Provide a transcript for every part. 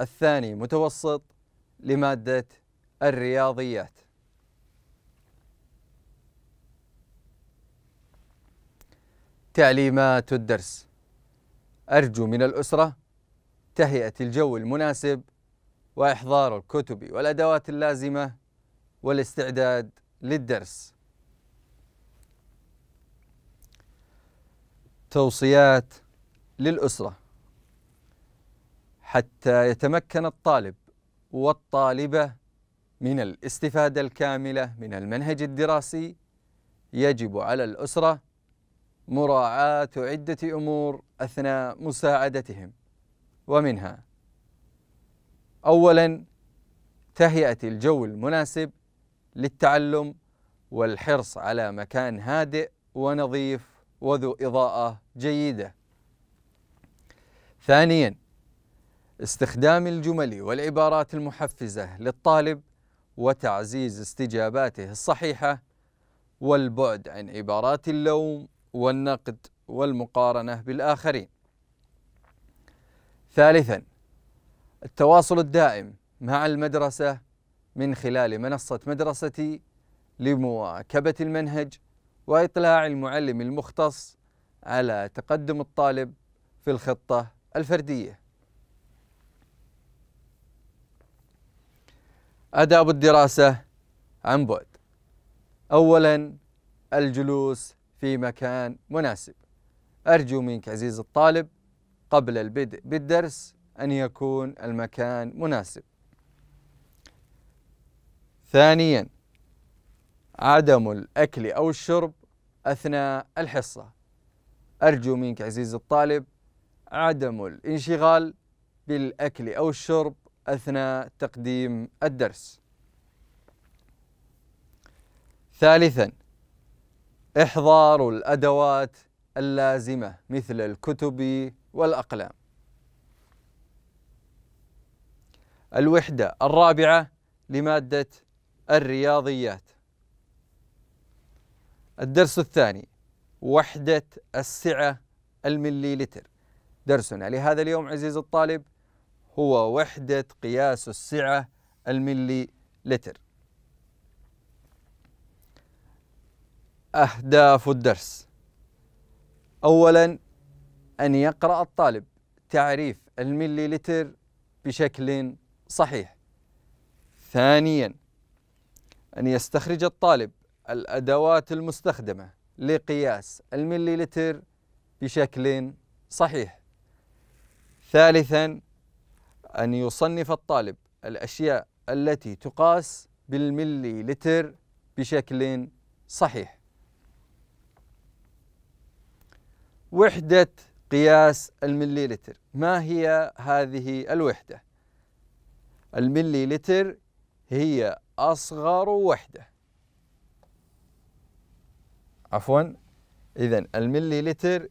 الثاني متوسط لمادة الرياضيات تعليمات الدرس أرجو من الأسرة تهيئة الجو المناسب وإحضار الكتب والأدوات اللازمة والاستعداد للدرس توصيات للأسرة حتى يتمكن الطالب والطالبة من الاستفادة الكاملة من المنهج الدراسي يجب على الأسرة مراعاة عدة أمور أثناء مساعدتهم ومنها أولا تهيئة الجو المناسب للتعلم والحرص على مكان هادئ ونظيف وذو إضاءة جيدة ثانياً استخدام الجمل والعبارات المحفزة للطالب وتعزيز استجاباته الصحيحة والبعد عن عبارات اللوم والنقد والمقارنة بالآخرين ثالثا التواصل الدائم مع المدرسة من خلال منصة مدرستي لمواكبة المنهج وإطلاع المعلم المختص على تقدم الطالب في الخطة الفردية آداب الدراسة عن بعد أولا الجلوس في مكان مناسب أرجو منك عزيزي الطالب قبل البدء بالدرس أن يكون المكان مناسب ثانيا عدم الأكل أو الشرب أثناء الحصة أرجو منك عزيزي الطالب عدم الانشغال بالأكل أو الشرب أثناء تقديم الدرس ثالثا إحضار الأدوات اللازمة مثل الكتب والأقلام الوحدة الرابعة لمادة الرياضيات الدرس الثاني وحدة السعة المليلتر درسنا لهذا اليوم عزيزي الطالب هو وحدة قياس السعة الملي لتر أهداف الدرس أولا أن يقرأ الطالب تعريف الملي لتر بشكل صحيح ثانيا أن يستخرج الطالب الأدوات المستخدمة لقياس الملي لتر بشكل صحيح ثالثا أن يصنف الطالب الأشياء التي تقاس بالملي لتر بشكل صحيح وحدة قياس المليلتر ما هي هذه الوحدة؟ المليلتر هي أصغر وحدة عفوا إذا المليلتر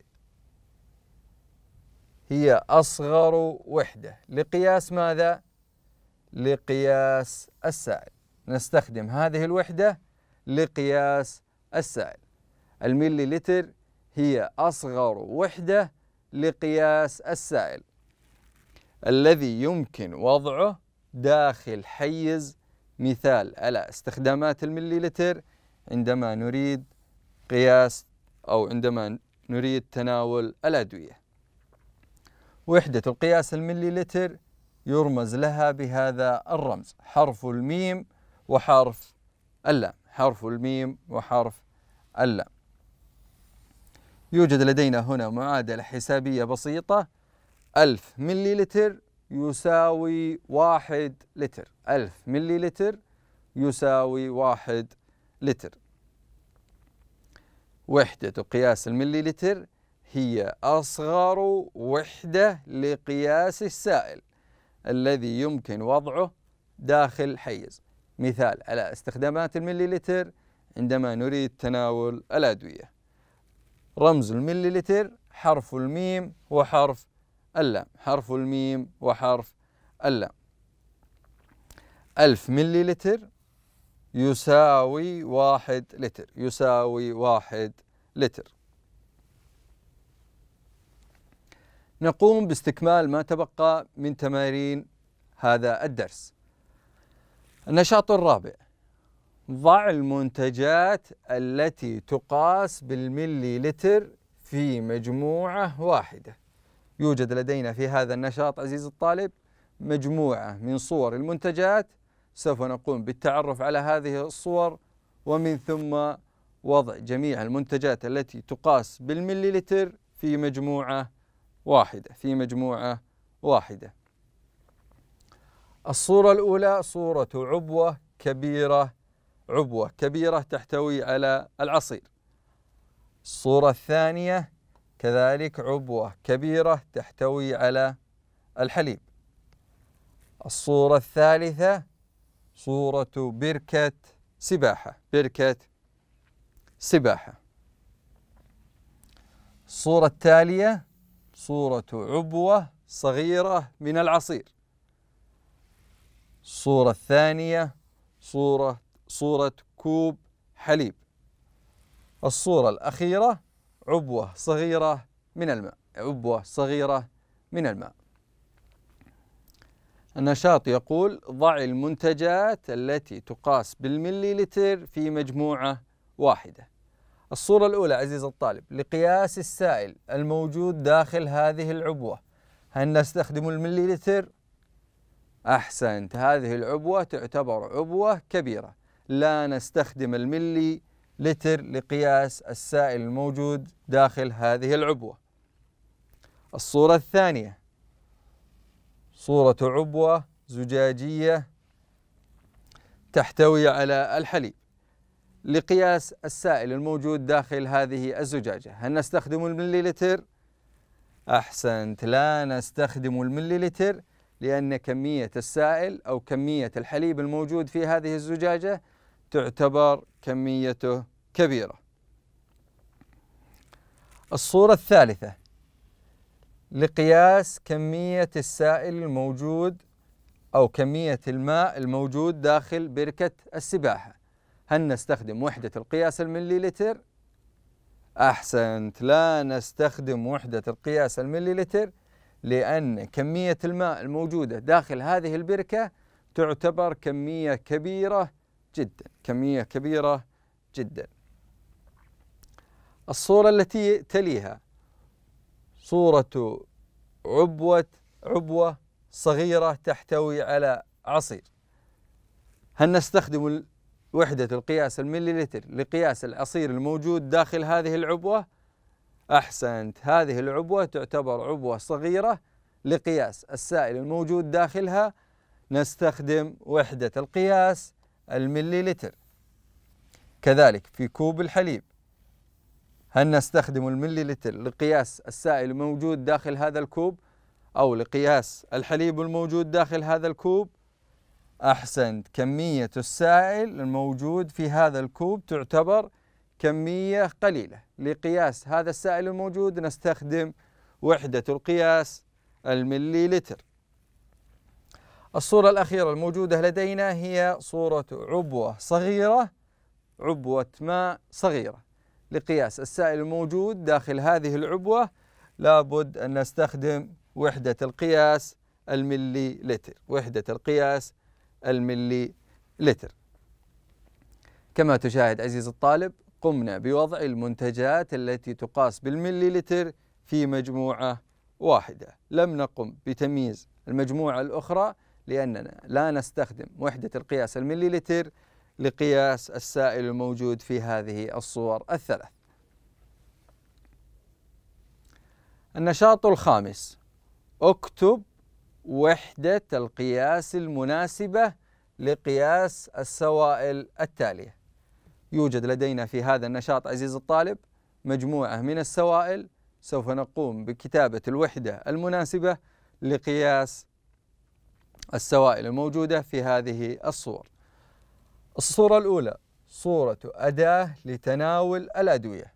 هي أصغر وحدة لقياس ماذا؟ لقياس السائل نستخدم هذه الوحدة لقياس السائل المليلتر لتر هي أصغر وحدة لقياس السائل الذي يمكن وضعه داخل حيز مثال على استخدامات المليلتر لتر عندما نريد قياس أو عندما نريد تناول الأدوية وحدة القياس المليلتر يرمز لها بهذا الرمز حرف الميم وحرف اللام حرف الميم وحرف اللام يوجد لدينا هنا معادلة حسابية بسيطة ألف مليلتر يساوي واحد لتر ألف مليلتر يساوي واحد لتر وحدة قياس المليلتر هي أصغر وحدة لقياس السائل الذي يمكن وضعه داخل حيز مثال على استخدامات المليلتر عندما نريد تناول الأدوية رمز المليلتر حرف الميم وحرف اللام حرف الميم وحرف اللام ألف مليلتر يساوي واحد لتر يساوي واحد لتر نقوم باستكمال ما تبقى من تمارين هذا الدرس النشاط الرابع ضع المنتجات التي تقاس بالملي لتر في مجموعة واحدة يوجد لدينا في هذا النشاط عزيزي الطالب مجموعة من صور المنتجات سوف نقوم بالتعرف على هذه الصور ومن ثم وضع جميع المنتجات التي تقاس بالمليلتر في مجموعة واحدة في مجموعة واحدة الصورة الأولى صورة عبوة كبيرة عبوة كبيرة تحتوي على العصير الصورة الثانية كذلك عبوة كبيرة تحتوي على الحليب الصورة الثالثة صورة بركة سباحة بركة سباحة الصورة التالية صورة عبوة صغيرة من العصير الصورة الثانية صورة صورة كوب حليب الصورة الأخيرة عبوة صغيرة من الماء عبوة صغيرة من الماء النشاط يقول ضع المنتجات التي تقاس بالمليلتر في مجموعة واحدة الصورة الأولى عزيز الطالب لقياس السائل الموجود داخل هذه العبوة هل نستخدم المليلتر؟ أحسنت هذه العبوة تعتبر عبوة كبيرة لا نستخدم الملي لتر لقياس السائل الموجود داخل هذه العبوة الصورة الثانية صورة عبوة زجاجية تحتوي على الحليب لقياس السائل الموجود داخل هذه الزجاجة هل نستخدم المليلتر؟ أحسنت لا نستخدم المليلتر لأن كمية السائل أو كمية الحليب الموجود في هذه الزجاجة تعتبر كميته كبيرة الصورة الثالثة لقياس كمية السائل الموجود أو كمية الماء الموجود داخل بركة السباحة هل نستخدم وحدة القياس المليلتر أحسنت لا نستخدم وحدة القياس المليلتر لأن كمية الماء الموجودة داخل هذه البركة تعتبر كمية كبيرة جدا كمية كبيرة جدا الصورة التي تليها صورة عبوة عبوة صغيرة تحتوي على عصير هل نستخدم وحدة القياس المليلتر لقياس العصير الموجود داخل هذه العبوة أحسنت هذه العبوة تعتبر عبوة صغيرة لقياس السائل الموجود داخلها نستخدم وحدة القياس المليلتر كذلك في كوب الحليب هل نستخدم المليلتر لقياس السائل الموجود داخل هذا الكوب أو لقياس الحليب الموجود داخل هذا الكوب أحسنت كمية السائل الموجود في هذا الكوب تعتبر كمية قليلة لقياس هذا السائل الموجود نستخدم وحدة القياس الملي لتر الصورة الأخيرة الموجودة لدينا هي صورة عبوة صغيرة عبوة ماء صغيرة لقياس السائل الموجود داخل هذه العبوة لابد أن نستخدم وحدة القياس الملي لتر وحدة القياس الملي لتر كما تشاهد عزيز الطالب قمنا بوضع المنتجات التي تقاس بالملي لتر في مجموعة واحدة لم نقم بتمييز المجموعة الأخرى لأننا لا نستخدم وحدة القياس الملي لتر لقياس السائل الموجود في هذه الصور الثلاث النشاط الخامس اكتب وحدة القياس المناسبة لقياس السوائل التالية يوجد لدينا في هذا النشاط عزيز الطالب مجموعة من السوائل سوف نقوم بكتابة الوحدة المناسبة لقياس السوائل الموجودة في هذه الصور الصورة الأولى صورة أداة لتناول الأدوية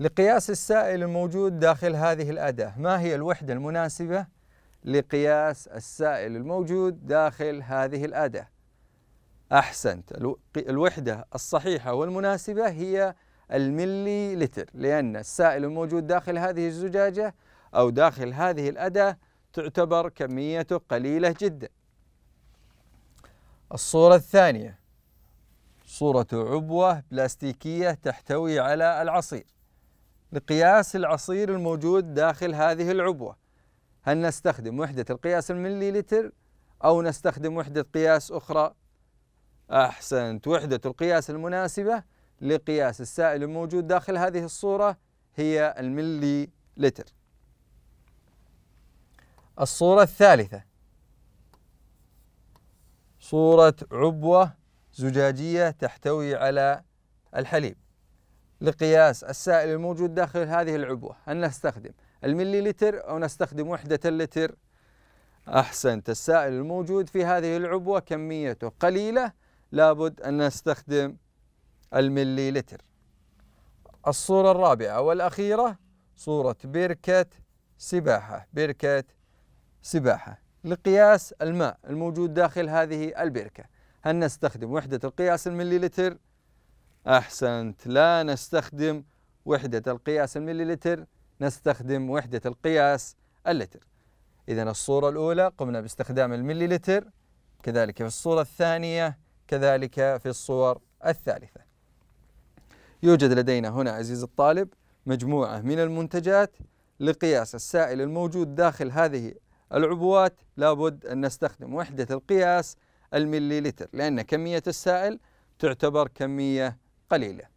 لقياس السائل الموجود داخل هذه الأداة ما هي الوحدة المناسبة لقياس السائل الموجود داخل هذه الأداة أحسنت الوحدة الصحيحة والمناسبة هي الملي لتر لأن السائل الموجود داخل هذه الزجاجة أو داخل هذه الأداة تعتبر كميته قليلة جدا الصورة الثانية صورة عبوة بلاستيكية تحتوي على العصير لقياس العصير الموجود داخل هذه العبوة هل نستخدم وحدة القياس المليلتر أو نستخدم وحدة قياس أخرى أحسنت وحدة القياس المناسبة لقياس السائل الموجود داخل هذه الصورة هي الملي لتر الصورة الثالثة صورة عبوة زجاجية تحتوي على الحليب لقياس السائل الموجود داخل هذه العبوة هل نستخدم المليلتر أو نستخدم وحدة اللتر أحسنت السائل الموجود في هذه العبوة كميته قليلة لابد أن نستخدم المليلتر الصورة الرابعة والأخيرة صورة بركة سباحة بركة سباحة لقياس الماء الموجود داخل هذه البركة هل نستخدم وحدة القياس المليلتر؟ أحسنت لا نستخدم وحدة القياس المليلتر نستخدم وحدة القياس اللتر إذا الصورة الأولى قمنا باستخدام الملي لتر كذلك في الصورة الثانية كذلك في الصور الثالثة يوجد لدينا هنا عزيز الطالب مجموعة من المنتجات لقياس السائل الموجود داخل هذه العبوات لابد أن نستخدم وحدة القياس المليلتر لأن كمية السائل تعتبر كمية قليلة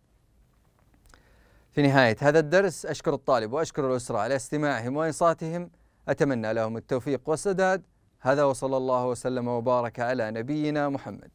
في نهاية هذا الدرس أشكر الطالب وأشكر الأسرة على استماعهم وإنصاتهم أتمنى لهم التوفيق والسداد هذا وصلى الله وسلم وبارك على نبينا محمد